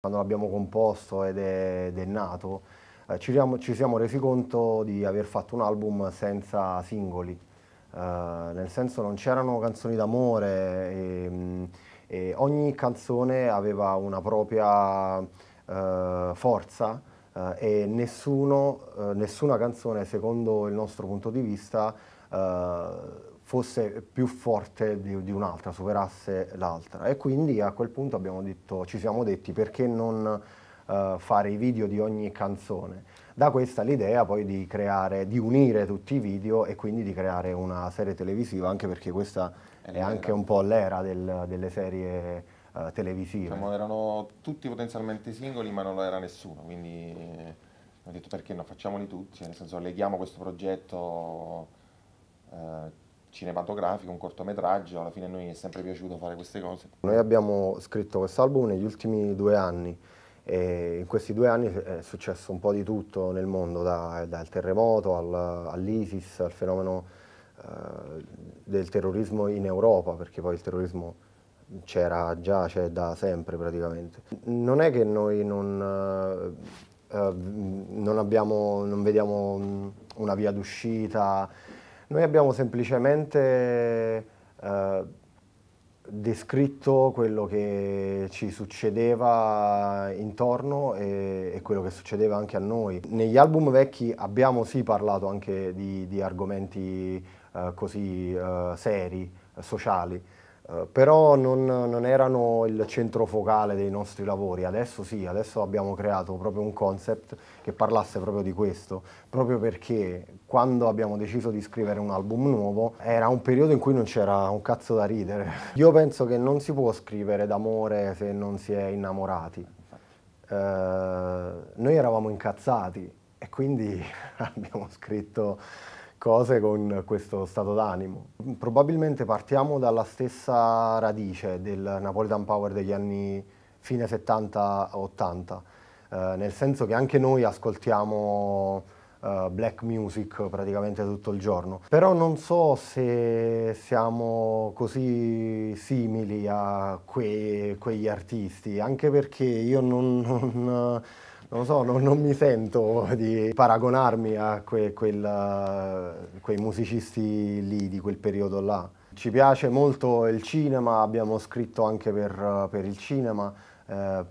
Quando l'abbiamo composto ed è, ed è nato, eh, ci, siamo, ci, siamo, resi conto di aver fatto un album senza singoli, eh, nel senso non c'erano canzoni d'amore e, ehm, e, ogni canzone aveva una propria eh, forza eh, e nessuno, eh, nessuna canzone, secondo il nostro punto di vista, eh, fosse più forte di, di un'altra, superasse l'altra. E quindi a quel punto detto, ci siamo detti perché non uh, fare i video di ogni canzone. Da questa l'idea poi di, creare, di unire tutti i video e quindi di creare una serie televisiva, anche perché questa è, è anche un po' l'era del, delle serie uh, televisive. Diciamo, erano tutti potenzialmente singoli ma non lo era nessuno, quindi eh, ho detto perché no, facciamoli tutti, cioè, nel senso leghiamo questo progetto eh, cinematografico, un cortometraggio, alla fine a noi è sempre piaciuto fare queste cose. Noi abbiamo scritto questo album negli ultimi due anni e in questi due anni è successo un po' di tutto nel mondo, da, dal terremoto al, all'ISIS, al fenomeno eh, del terrorismo in Europa, perché poi il terrorismo c'era già, c'è da sempre praticamente. Non è che noi non, eh, eh non, abbiamo, non vediamo mm, una via d'uscita, noi abbiamo semplicemente eh, descritto quello che ci succedeva intorno e, e, quello che succedeva anche a noi. Negli album vecchi abbiamo sì parlato anche di, di argomenti eh, così eh, seri, eh, sociali, eh, però non, non, erano il centro focale dei nostri lavori, adesso sì, adesso abbiamo creato proprio un concept che parlasse proprio di questo, proprio perché quando abbiamo deciso di scrivere un album nuovo era un periodo in cui non c'era un cazzo da ridere. Io penso che non si può scrivere d'amore se non si è innamorati. Uh, noi eravamo incazzati e quindi abbiamo scritto cose con questo stato d'animo. Probabilmente partiamo dalla stessa radice del Napolitan Power degli anni fine 70-80, eh, nel senso che anche noi ascoltiamo eh, black music praticamente tutto il giorno, però non so se siamo così simili a que quegli artisti, anche perché io non, non non so, non, non, mi sento di paragonarmi a que, quella, quei musicisti lì di quel periodo là. Ci piace molto il cinema, abbiamo scritto anche per, per il cinema eh,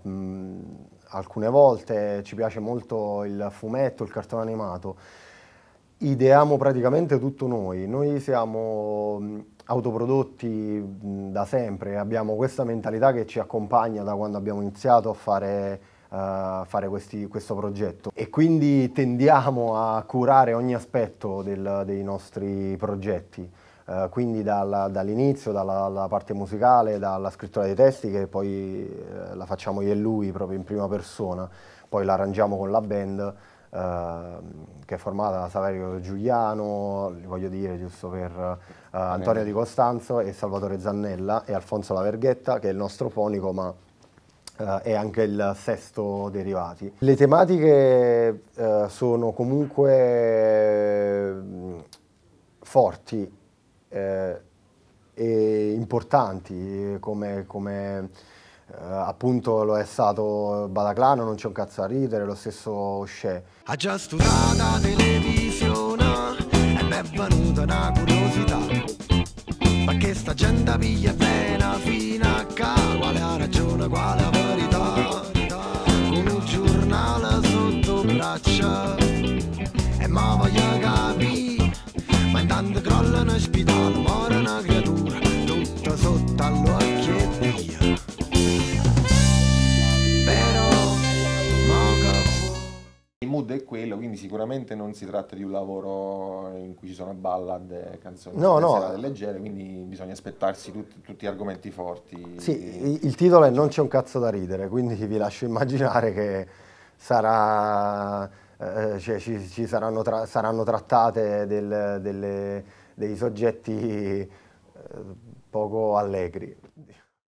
alcune volte, ci piace molto il fumetto, il cartone animato. Ideiamo praticamente tutto noi, noi siamo autoprodotti da sempre, abbiamo questa mentalità che ci accompagna da quando abbiamo iniziato a fare uh, fare questi, questo progetto e quindi tendiamo a curare ogni aspetto del, dei nostri progetti. Uh, quindi dall'inizio, dalla, dalla, parte musicale, dalla scrittura dei testi che poi uh, la facciamo io e lui proprio in prima persona, poi l'arrangiamo con la band uh, che è formata da Saverio Giuliano, voglio dire giusto per Antonio Di Costanzo e Salvatore Zannella e Alfonso Laverghetta che è il nostro fonico ma Uh, eh, e anche il sesto derivati. Le tematiche uh, sono comunque uh, forti eh, e importanti come, come appunto lo è stato Badaclano, non c'è un cazzo a ridere, lo stesso Shea. mood è quello, quindi sicuramente non si tratta di un lavoro in cui ci sono ballad, canzoni no, no. leggere, quindi bisogna aspettarsi tut, tutti argomenti forti. Sì, il titolo è Non c'è un cazzo da ridere, quindi vi lascio immaginare che sarà, eh, eh cioè, ci, ci saranno, tra, saranno, trattate del, delle, dei soggetti eh, poco allegri.